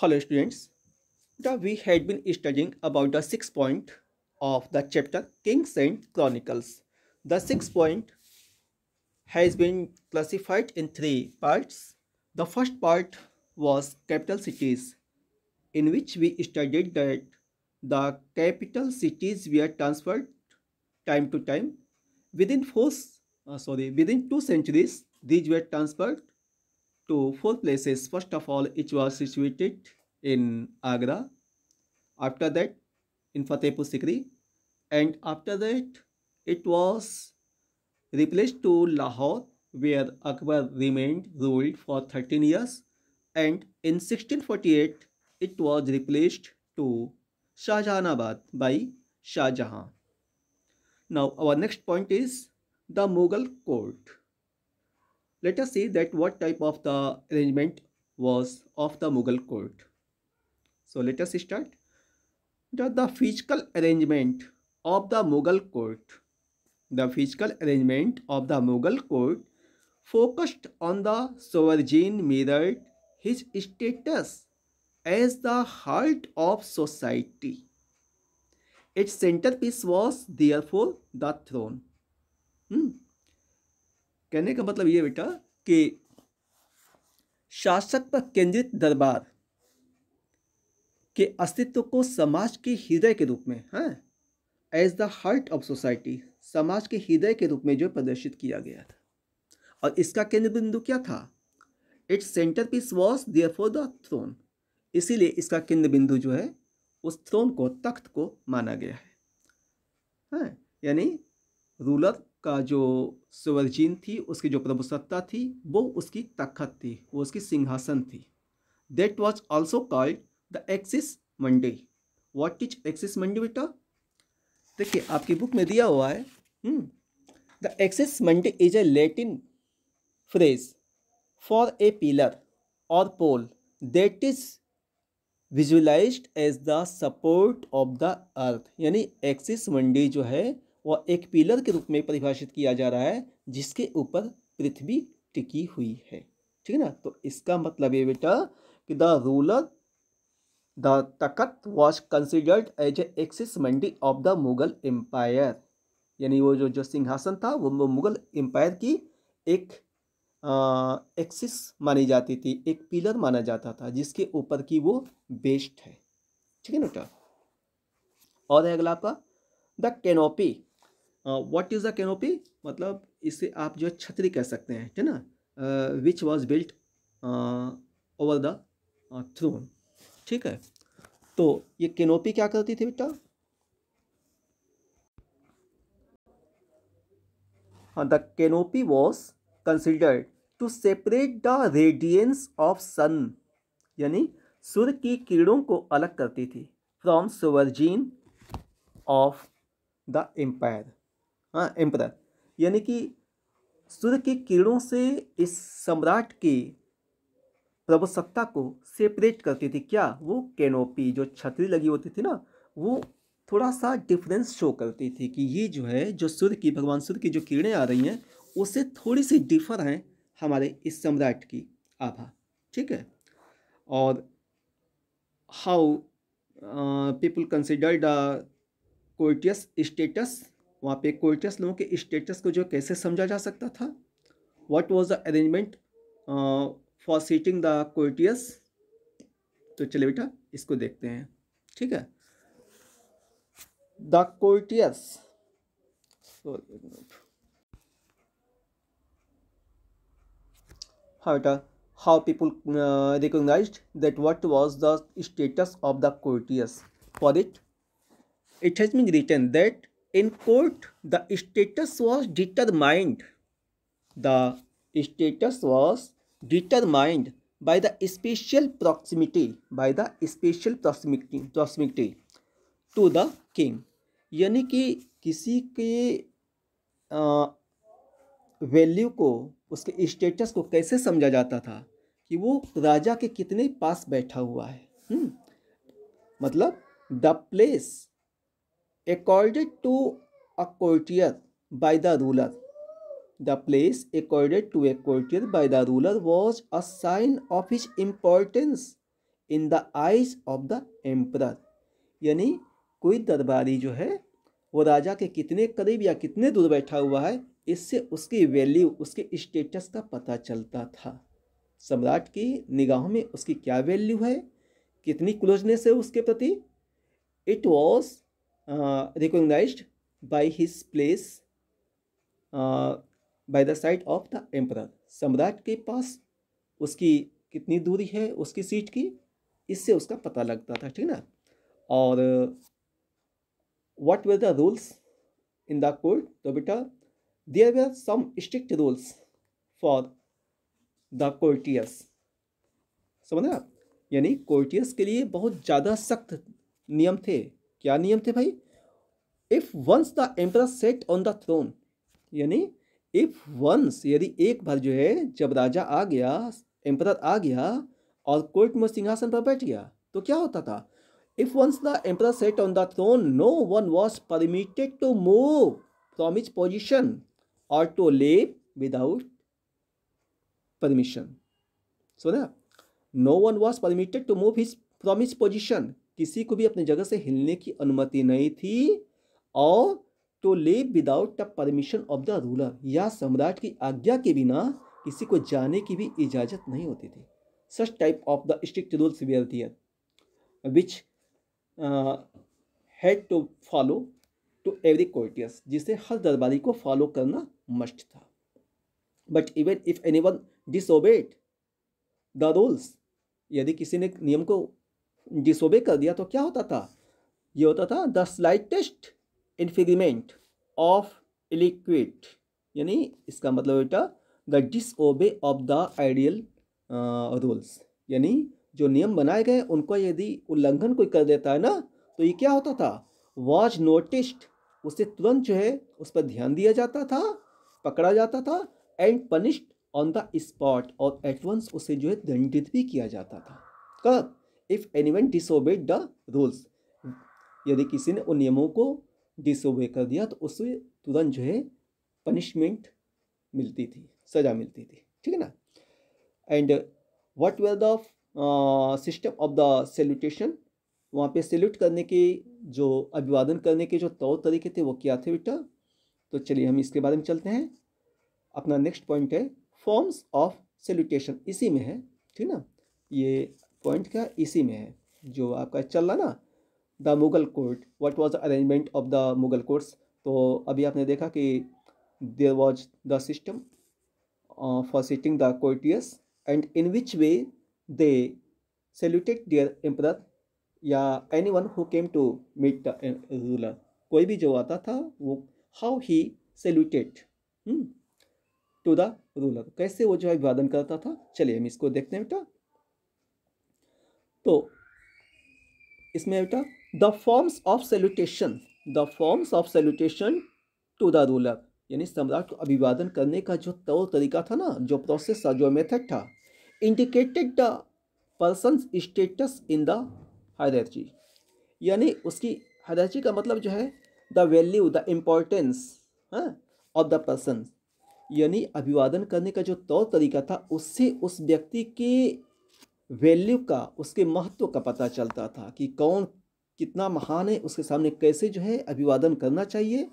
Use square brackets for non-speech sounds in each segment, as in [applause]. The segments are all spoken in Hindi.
Hello students, we had been studying about the sixth point of the chapter Kings and Chronicles. The sixth point has been classified in three parts. The first part was capital cities in which we studied that the capital cities were transferred time to time within four uh, sorry within two centuries these were transferred to four places. First of all, it was situated in Agra. After that, in Fatehpur Sikri. And after that, it was replaced to Lahore, where Akbar remained ruled for 13 years. And in 1648, it was replaced to Shahjahanabad by Shah Jahan. Now, our next point is the Mughal court. Let us see that what type of the arrangement was of the Mughal court. So let us start. The, the physical arrangement of the Mughal court. The physical arrangement of the Mughal court focused on the sovereign mirrored his status as the heart of society. Its centerpiece was therefore the throne. Hmm. कहने का मतलब ये बेटा कि शासक पर केंद्रित दरबार के अस्तित्व को समाज के हृदय के रूप में है as the heart of society समाज के हृदय के रूप में जो प्रदर्शित किया गया था और इसका केंद्र बिंदु क्या था it's center piece was there for the throne इसीलिए इसका केंद्र बिंदु जो है उस थ्रोन को तख्त को माना गया है हाँ, यानी रूलर का जो सुवरजीन थी उसकी जो प्रभुसत्ता थी वो उसकी तखत थी वो उसकी सिंहासन थी that was also called the axis mundi what is axis mundi बेटा देखिए आपकी बुक में दिया हुआ है the axis mundi is a Latin phrase for a pillar और pole that is visualize as the support of the earth यानी एक्सिस मंडी जो है वह एक पिलर के रूप में परिभाषित किया जा रहा है जिसके ऊपर पृथ्वी टिकी हुई है ठीक है ना तो इसका मतलब ये बेटा कि द रूलर द तकत was considered as a axis mundi of the Mughal empire यानी वो जो जो सिंहासन था वो मुगल एम्पायर की एक एक्सिस मानी जाती थी एक पिलर माना जाता था जिसके ऊपर की वो बेस्ट है ठीक है ना बेटा और है अगला आपका the canopy what is the canopy मतलब इसे आप जो है छतरी कह सकते हैं ठीक है ना which was built over the throne ठीक है तो ये कैनोपी क्या करती थी बेटा the canopy was considered to separate the radiance of sun यानी सूर्य की किरणों को अलग करती थी from sovereign of the empire हाँ एम्परर यानी कि सूर्य की किरणों से इस सम्राट की प्रभुसत्ता को सेपरेट करती थी क्या वो कैनोपी जो छतरी लगी होती थी ना वो थोड़ा सा डिफरेंस शो करती थी कि ये जो है जो सूर्य की भगवान सूर्य की जो किरणें आ रही हैं उससे थोड़ी सी डिफर हैं हमारे इस सम्राट की आभा ठीक है और how people considered courtiers status वहाँ पे कोर्टियस लोगों के स्टेटस को जो कैसे समझा जा सकता था what was the arrangement for seating the courtiers तो चलिए बेटा इसको देखते हैं ठीक है द कोर्टियस हाँ बेटा how people recognise that what was the status of the courtiers for it it has been written that in court the status was determined the status was determined by the special proximity by the special proximity proximity to the king यानी कि किसी के वैल्यू को उसके स्टेटस को कैसे समझा जाता था कि वो राजा के कितने पास बैठा हुआ है हुँ? मतलब the place accorded to a courtier by the ruler the place accorded to a courtier by the ruler was a sign of his importance in the eyes of the emperor यानी कोई दरबारी जो है वो राजा के कितने करीब या कितने दूर बैठा हुआ है इससे उसकी वैल्यू उसके स्टेटस का पता चलता था सम्राट की निगाहों में उसकी क्या वैल्यू है कितनी क्लोजनेस है उसके प्रति it was recognise uh, by his place uh, the side of the emperor सम्राट के पास उसकी कितनी दूरी है उसकी सीट की इससे उसका पता लगता था ठीक ना और what were the rules in the court तो बेटा there were some strict rules for the courtiers समझना रहे यानी कोर्टियस के लिए बहुत ज़्यादा सख्त नियम थे क्या नियम थे भाई if once the emperor sat on the throne यानी इफ वंस यदि एक बार जो है जब राजा आ गया एम्पर आ गया और कोर्ट में सिंहासन पर बैठ गया तो क्या होता था if once the emperor sat on the throne no one was permitted to move from his position और टू लिव विदाउट परमिशन सुना no one was permitted to move his from his position किसी को भी अपनी जगह से हिलने की अनुमति नहीं थी और तो leave without the permission of the ruler या सम्राट की आज्ञा के बिना किसी को जाने की भी इजाज़त नहीं होती थी such type of the strict rules severe there which had to follow to every courtiers जिसे हर दरबारी को फॉलो करना मस्ट था but even if any one disobeyed the rules यदि किसी ने नियम को डिसोबे कर दिया तो क्या होता था ये होता था the slightest infringement of etiquette यानी इसका मतलब बेटा the disobey of the ideal rules यानी जो नियम बनाए गए उनको यदि उल्लंघन कोई कर देता है ना तो ये क्या होता था वॉज नोटिस्ड उसे तुरंत जो है उस पर ध्यान दिया जाता था पकड़ा जाता था and punished on the spot और एटवंस उसे जो है दंडित भी किया जाता था कब if any one disobey the rules यदि किसी ने उन नियमों को डिसोबे कर दिया तो उसे तुरंत जो है पनिशमेंट मिलती थी सज़ा मिलती थी ठीक है ना and what were the system of the salutation वहाँ पे सेल्यूट करने के जो अभिवादन करने के जो तौर तरीके थे वो क्या थे बेटा तो चलिए हम इसके बारे में चलते हैं अपना नेक्स्ट पॉइंट है फॉर्म्स ऑफ सेल्यूटेशन इसी में है ठीक ना ये पॉइंट क्या इसी में है जो आपका चल रहा ना the Mughal court what was the arrangement of the Mughal courts तो अभी आपने देखा कि there was the system for sitting the courtiers and in which way they saluted their emperor या any one who came to meet the ruler कोई भी जो आता था वो how he saluted to the ruler कैसे वो जो है अभिवादन करता था चलिए हम इसको देखते हैं बेटा तो इसमें बेटा the forms of salutation the forms of salutation to the ruler यानी सम्राट को अभिवादन करने का जो तौर तरीका था ना जो प्रोसेस था जो मेथड था indicated the person status in the hierarchy यानी उसकी हायरची का मतलब जो है the value the importance of the person यानी अभिवादन करने का जो तौर तरीका था उससे उस व्यक्ति के वैल्यू का उसके महत्व का पता चलता था कि कौन कितना महान है उसके सामने कैसे जो है अभिवादन करना चाहिए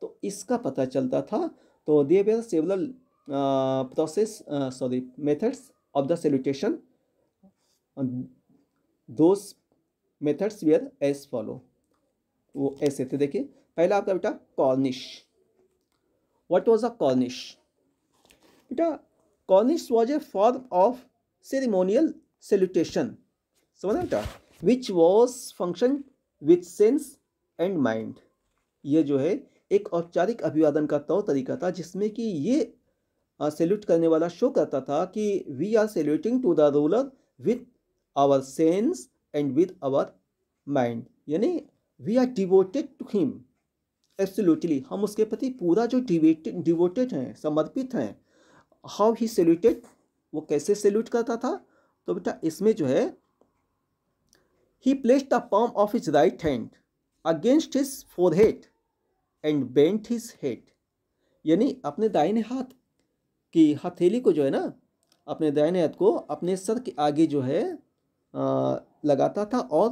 तो इसका पता चलता था तो they were several process sorry methods of the salutation दो मेथड्स वेयर एज फॉलो वो ऐसे थे देखिए पहला आपका बेटा कॉर्निश वट वॉज अ कॉर्निश बेटा कॉर्निश was a form of ceremonial salutation. समझ which was function with sense and mind ये जो है एक औपचारिक अभिवादन का तौर तरीका था जिसमें कि ये सेल्यूट करने वाला शो करता था कि we are saluting to the ruler with our sense and with our mind यानी we are devoted to him absolutely हम उसके प्रति पूरा जो डिवेटेड डिवोटेड हैं समर्पित हैं हाउ ही सेल्यूटेड वो कैसे सेल्यूट करता था तो बेटा इसमें जो है he place the palm of his right hand against his head and bent his head यानी अपने दाहिने हाथ की हथेली को जो है ना अपने दाहिने हाथ को अपने सर के आगे जो है आ, लगाता था और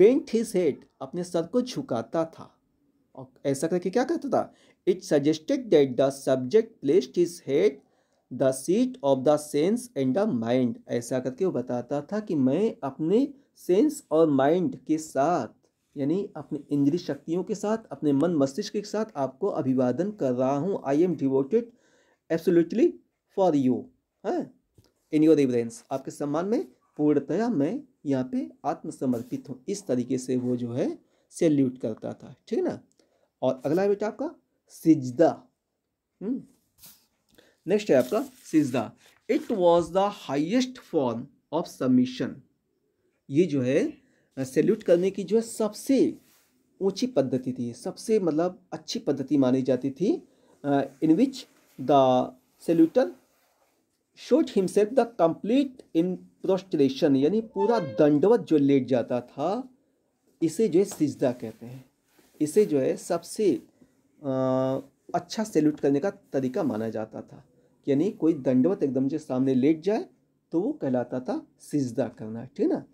बेंट हिज हेड अपने सर को झुकाता था और ऐसा करके क्या करता था it suggested that the subject placed his head the seat of the sense and the mind ऐसा करके वो बताता था कि मैं अपने सेंस और माइंड के साथ यानी अपने इंद्रिय शक्तियों के साथ अपने मन मस्तिष्क के साथ आपको अभिवादन कर रहा हूँ I am devoted absolutely for you है इन योर रिवरेंस आपके सम्मान में पूर्णतया मैं यहाँ पे आत्मसमर्पित हूँ इस तरीके से वो जो है सेल्यूट करता था ठीक है ना और अगला बेटा आपका सिजदा नेक्स्ट है आपका सिजदा it was the highest form of submission ये जो है सेल्यूट करने की जो है सबसे ऊंची पद्धति थी सबसे मतलब अच्छी पद्धति मानी जाती थी in which the saluter shot himself the complete in prostration यानी पूरा दंडवत जो लेट जाता था इसे जो है सिजदा कहते हैं इसे जो है सबसे आ, अच्छा सेल्यूट करने का तरीका माना जाता था यानी कोई दंडवत एकदम जो सामने लेट जाए तो वो कहलाता था सिजदा करना ठीक ना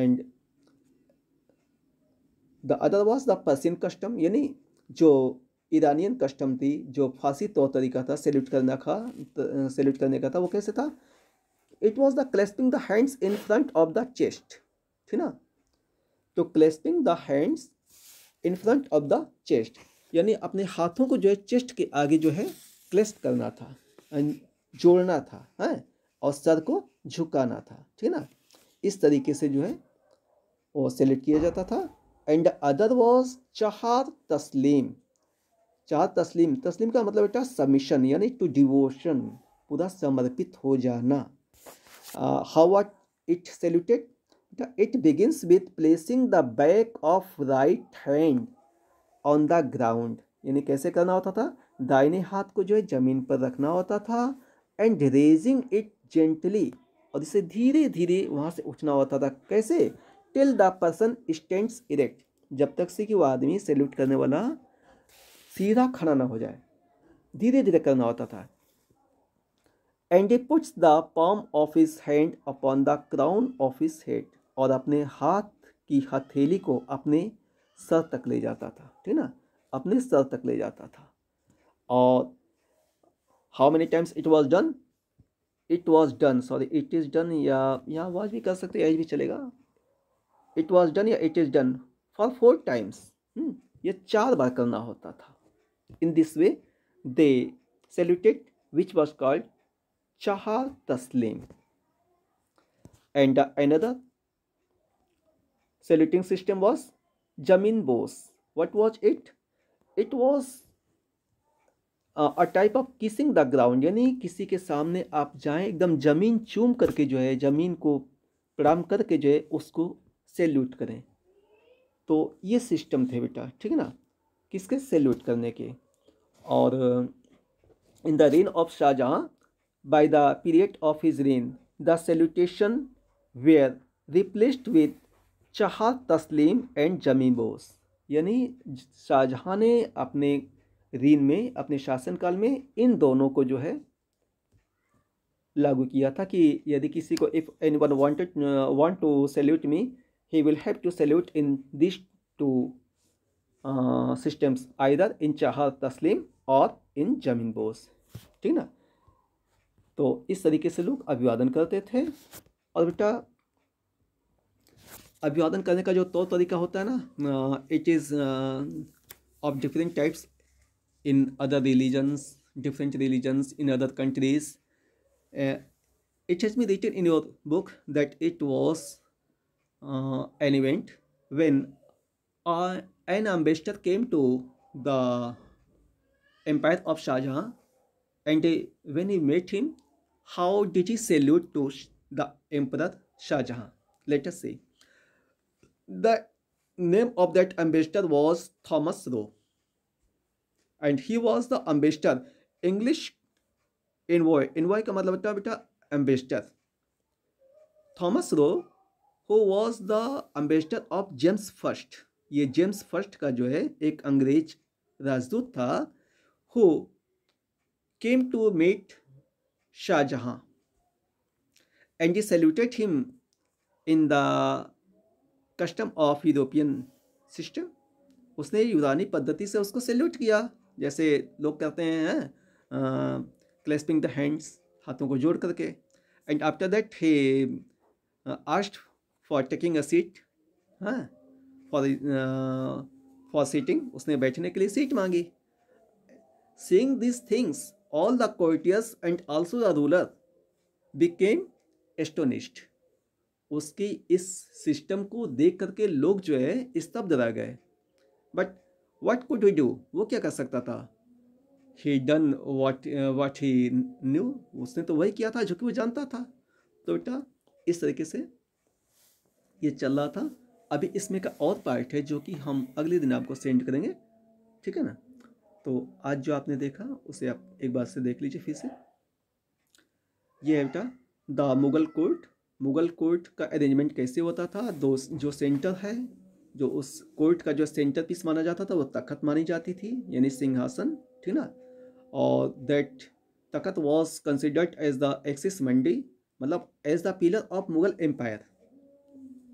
and the other was the Persian custom यानी जो ईरानियन कस्टम थी जो फांसी तौर तरीका था सैल्यूट करने का सेल्यूट करने का था वो कैसे था it was the clasping the hands in front of the chest ठीक ना तो clasping the hands in front of the chest यानी अपने हाथों को जो है चेस्ट के आगे जो है क्लेस्ट करना था जोड़ना था है हाँ? और सर को झुकाना था ठीक है ना इस तरीके से जो है वो सेलेक्ट किया जाता था एंड अदर वॉज चार तस्लीम चार तस्लीम तस्लीम का मतलब बेटा सबमिशन यानी टू डिवोशन पूरा समर्पित हो जाना हाउ आट इट सेल्यूटेड बेटा it begins with placing the back of right hand on the ground यानी कैसे करना होता था दाहिने हाथ को जो है ज़मीन पर रखना होता था एंड रेजिंग इट जेंटली और इसे धीरे धीरे वहाँ से उठना होता था कैसे till the person stands erect जब तक से कि वो आदमी सैल्यूट करने वाला सीधा खड़ा ना हो जाए धीरे धीरे करना होता था and he puts the palm of his hand upon the crown of his head और अपने हाथ की हथेली को अपने सर तक ले जाता था ठीक ना अपने सर तक ले जाता था or how many times it was done it was done sorry it is done या यहाँ was भी कर सकते एज भी चलेगा it was done या it is done for four times hmm. ये चार बार करना होता था in this way they saluted which was called चार तस्लीम uh, another saluting system was jamin bose what was it it was a type of kissing the ground यानी किसी के सामने आप जाएं एकदम ज़मीन चूम करके जो है ज़मीन को प्रणाम करके जो है उसको सेल्यूट करें तो ये सिस्टम थे बेटा ठीक है ना किसके सेल्यूट करने के और in the reign of Shahjahan by the period of his reign the salutation were replaced with चाह तस्लीम एंड जमी बोस यानी शाहजहाँ ने अपने रीन में अपने शासनकाल में इन दोनों को जो है लागू किया था कि यदि किसी को if any one wanted want to salute me he will have to salute in this two systems either in चाह तस्लीम और इन जमीन बोस ठीक ना तो इस तरीके से लोग अभिवादन करते थे और बेटा अभिवादन करने का जो तौर तो तरीका होता है ना it is of different types in other religions, different religions in other countries. Uh, it has been written in your book that it was uh, an event when uh, an ambassador came to the empire of Shah Jahan and when he met him, how did he salute to the emperor Shah Jahan? Let us see. The name of that ambassador was Thomas Rowe and he was the ambassador English envoy का मतलब होता है बेटा ambassador Thomas Roe who was the ambassador of James first ये जेम्स फर्स्ट का जो है एक अंग्रेज राजदूत था who came to meet Shahjahan and he saluted him in the custom of European system उसने यूरानी पद्धति से उसको सेल्यूट किया जैसे लोग कहते हैं क्लेस्पिंग द हैंड्स हाथों को जोड़ करके and after that he asked for taking a seat हाँ फॉर फॉर सीटिंग उसने बैठने के लिए सीट मांगी seeing this things all the courtiers and also the ruler became astonished उसकी इस सिस्टम को देख करके लोग जो है स्तब्ध रह गए but what could you do वो क्या कर सकता था he done what what he knew उसने तो वही किया था जो कि वो जानता था तो बेटा इस तरीके से ये चल रहा था अभी इसमें का और पार्ट है जो कि हम अगले दिन आपको सेंड करेंगे ठीक है ना तो आज जो आपने देखा उसे आप एक बार से देख लीजिए फिर से ये है बेटा the Mughal court Mughal court का अरेंजमेंट कैसे होता था दो जो सेंटर है जो उस कोर्ट का जो सेंटर पीस माना जाता था वो तखत मानी जाती थी यानी सिंहासन ठीक ना और that takht was considered as the axis mundi मतलब as the pillar of Mughal empire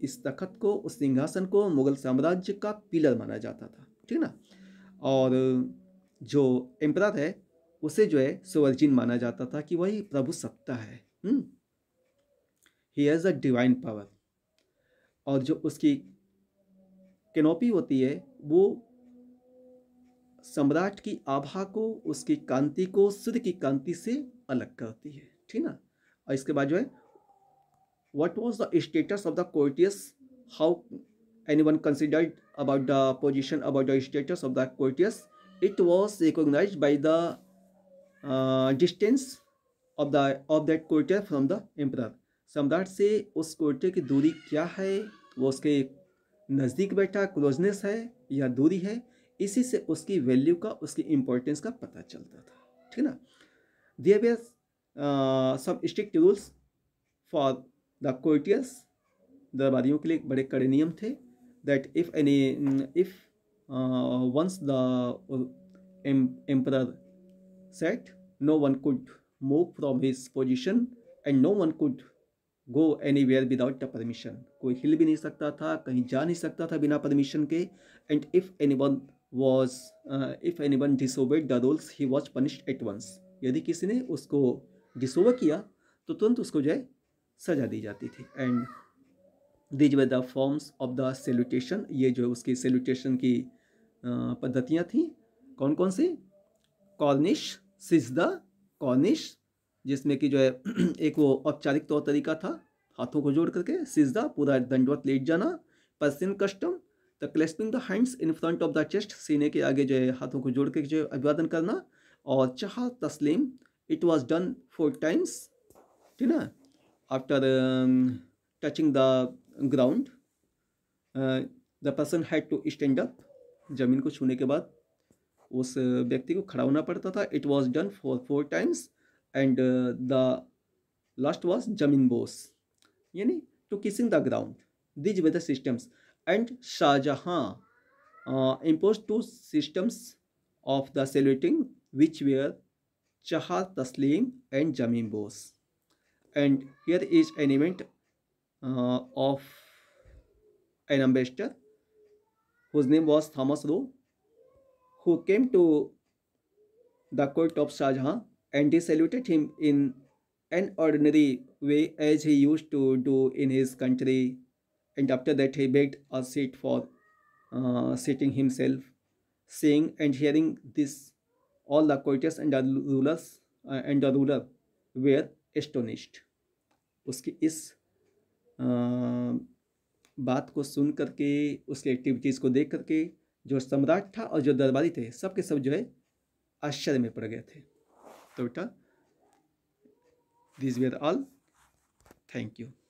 इस तखत को उस सिंहासन को मुगल साम्राज्य का पिलर माना जाता था ठीक ना और जो एम्पायर है उसे जो है सुवर्जिन माना जाता था कि वही प्रभु सत्ता है he has a divine power और जो उसकी केनोपी होती है वो सम्राट की आभा को उसकी कांति को सूर्य की कांति से अलग करती है ठीक ना और इसके बाद जो है what was the status of the courtiers how anyone considered about the position about the status of the courtiers it was recognise by the distance of the of that courtier from the emperor सम्राट से उस कोर्टियर की दूरी क्या है वो उसके नज़दीक बैठा क्लोजनेस है या दूरी है इसी से उसकी वैल्यू का उसकी इम्पोर्टेंस का पता चलता था ठीक ना दिए वेयर सब strict rules for the courtiers दरबारियों के लिए बड़े कड़े नियम थे that if any if once the emperor set no one could move from his position and no one could go anywhere without the permission कोई हिल भी नहीं सकता था कहीं जा नहीं सकता था बिना परमिशन के and if any anyone was if any anyone disobeyed the rules he was punished at once यदि किसी ने उसको डिसोवर किया तो तुरंत उसको जो है सजा दी जाती थी and these were the forms of the salutation ये जो है उसकी सेल्यूटेशन की uh, पद्धतियाँ थीं कौन कौन सी कॉर्निश सिज द कॉर्निश जिसमें कि जो है [clears throat] एक वो औपचारिक तौर तरीका था हाथों को जोड़ करके सीजदा पूरा दंडवत लेट जाना Persian custom the clasping the hands in front of the chest सीने के आगे जो है हाथों को जोड़ के जो है अभिवादन करना और chahar taslim it was done four times ठीक है after touching the ground the person had to stand up ज़मीन को छूने के बाद उस व्यक्ति को खड़ा होना पड़ता था it was done for four times and the last was zaminbos यानी to kissing the ground these वेदर systems and Shahjahan impose two systems of the celebrating which were chahar तस्लीम and zaminbos and here is an event of an ambassador whose name was Thomas Roe who came to the court of Shahjahan and he saluted him in an ordinary way as he used to do in his country. And after that, he begged a seat for uh, sitting himself. Seeing and hearing this, all the courtiers and the rulers uh, and the ruler were astonished. उसकी इस आ, बात को सुन करके उसके एक्टिविटीज़ को देख करके जो सम्राट था और जो दरबारी थे सब के सब जो है आश्चर्य में पड़ गए थे total these were all thank you